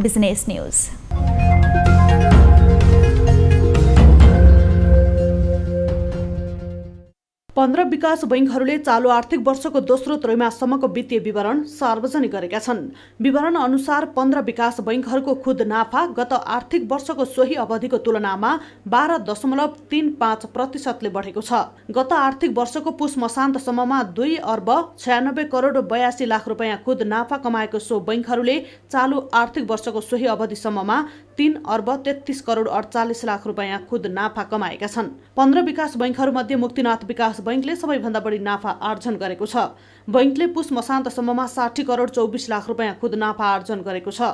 business news. पन्ध्र विकास बैङ्कहरूले चालु आर्थिक वर्षको दोस्रो त्रैमासम्मको वित्तीय विवरण सार्वजनिक गरेका छन् विवरण अनुसार पन्ध्र विकास बैङ्कहरूको खुद नाफा गत आर्थिक वर्षको सोही अवधिको तुलनामा बाह्र दशमलव तीन पाँच प्रतिशतले बढेको छ गत आर्थिक वर्षको पुष मसान्तसम्ममा दुई अर्ब छयानब्बे करोड बयासी लाख रुपियाँ खुद नाफा कमाएको सो बैङ्कहरूले चालु आर्थिक वर्षको सोही अवधिसम्ममा तीन अर्ब तेत्तिस करोड अडचालिस लाख रुपियाँ खुद नाफा कमाएका छन् पन्ध्र विकास बैङ्कहरूमध्ये मुक्तिनाथ विकास बैङ्कले सबैभन्दा बढी नाफा आर्जन गरेको छ बैङ्कले पुस मसान्तसम्ममा साठी करोड चौबिस लाख रुपियाँ खुद नाफा आर्जन गरेको छ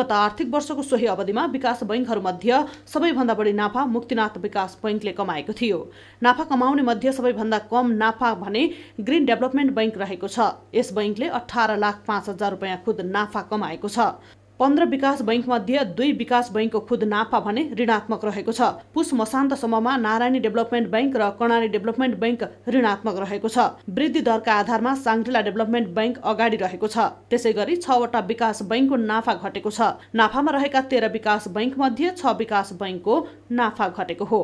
गत आर्थिक वर्षको सोही अवधिमा विकास बैङ्कहरूमध्ये सबैभन्दा बढी नाफा मुक्तिनाथ विकास बैङ्कले कमाएको थियो नाफा कमाउने मध्ये सबैभन्दा कम नाफा भने ग्रिन डेभलपमेन्ट बैङ्क रहेको छ यस बैङ्कले अठार लाख पाँच हजार रुपियाँ खुद नाफा कमाएको छ पन्ध्र विकास बैङ्क मध्ये दुई विकास बैङ्कको खुद नाफा भने ऋणात्मक रहेको छ पुस मसान्तसम्ममा नारायणी डेभलपमेन्ट ब्याङ्क र कर्णाली डेभलपमेन्ट ब्याङ्क ऋणात्मक रहेको छ वृद्धि दरका आधारमा साङ्ग्रिला डेभलपमेन्ट ब्याङ्क अगाडि रहेको छ त्यसै गरी छवटा विकास बैङ्कको नाफा घटेको छ नाफामा रहेका तेह्र विकास बैङ्क मध्ये छ विकास बैङ्कको नाफा घटेको हो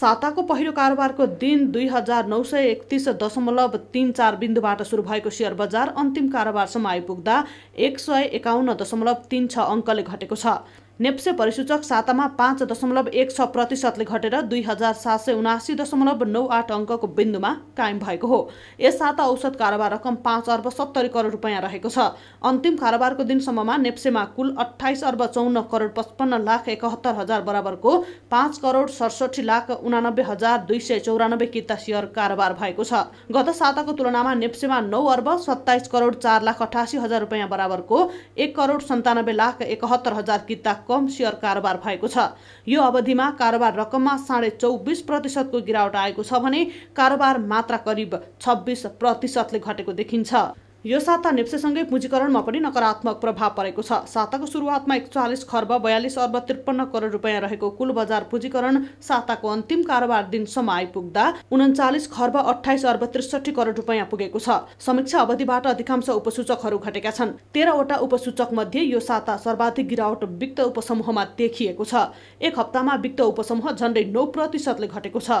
साताको पहिलो कारोबारको दिन दुई हजार नौ सय एकतिस दशमलव तिन चार बिन्दुबाट सुरु भएको सेयर बजार अन्तिम कारोबारसम्म आइपुग्दा एक सय एकाउन्न दशमलव तिन छ अङ्कले घटेको छ नेप्से परिसूचक सातामा पाँच दशमलव एक छ प्रतिशतले घटेर दुई हजार सात सय उनासी दशमलव नौ आठ अङ्कको बिन्दुमा कायम भएको हो यस साता औषध कारोबार रकम पाँच अर्ब सत्तरी करोड रुपियाँ रहेको छ अन्तिम कारोबारको दिनसम्ममा नेप्सेमा कुल अठाइस अर्ब चौन्न करोड पचपन्न लाख एकहत्तर हजार बराबरको पाँच करोड सडसठी लाख उनानब्बे हजार दुई सय चौरानब्बे किता सेयर कारोबार भएको छ गत साताको तुलनामा नेप्सेमा नौ अर्ब सत्ताइस करोड चार लाख अठासी हजार रुपियाँ बराबरको एक करोड सन्तानब्बे लाख एकहत्तर हजार किता कम सेयर कारोबार भएको छ यो अवधिमा कारोबार रकममा साढे चौबिस प्रतिशतको गिरावट आएको छ भने कारोबार मात्रा करिब छब्बिस प्रतिशतले घटेको देखिन्छ यो साता नेप्सेसँगै पुँजीकरणमा पनि नकारात्मक प्रभाव परेको छ साताको सुरुवातमा एकचालिस खर्ब बयालिस अर्ब त्रिपन्न करोड रुपियाँ रहेको कुल बजार पुँजीकरण साताको अन्तिम कारोबार दिनसम्म आइपुग्दा उन्चालिस खर्ब अठाइस अर्ब त्रिसठी करोड रुपियाँ पुगेको छ समीक्षा अवधिबाट अधिकांश उपसूचकहरू घटेका छन् तेह्रवटा उपसूचक मध्ये यो साता सर्वाधिक गिरावट वित्त उपसमूहमा देखिएको छ एक हप्तामा वित्त उपसमूह झन्डै नौ प्रतिशतले घटेको छ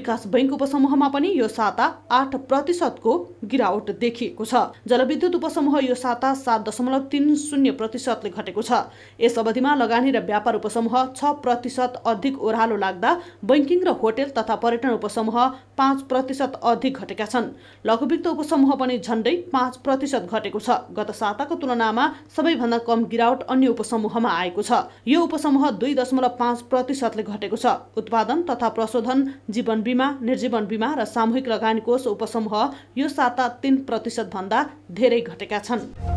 विकास बैङ्क उपसमूहमा पनि यो साता आठ प्रतिशतको गिरावट देखिएको छ जलविद्युत उपसमूह यो साता सात दशमलव तिन शून्य प्रतिशतले घटेको छ यस अवधिमा लगानी र व्यापार उपसमूह छ प्रतिशत अधिक ओह्रालो लाग्दा बैङ्किङ र होटेल तथा पर्यटन उपसमूह पाँच प्रतिशत अधिक घटेका छन् लघुवित्त उपसमूह पनि झन्डै पाँच प्रतिशत घटेको छ गत साताको तुलनामा सबैभन्दा कम गिरावट अन्य उपसमूहमा आएको छ यो उपसमूह दुई दशमलव पाँच प्रतिशतले घटेको छ उत्पादन तथा प्रशोधन जीवन बिमा निर्जीवन बिमा र सामूहिक लगानी कोष उपसमूह यो साता तिन भन्दा धेरै घटेका छन्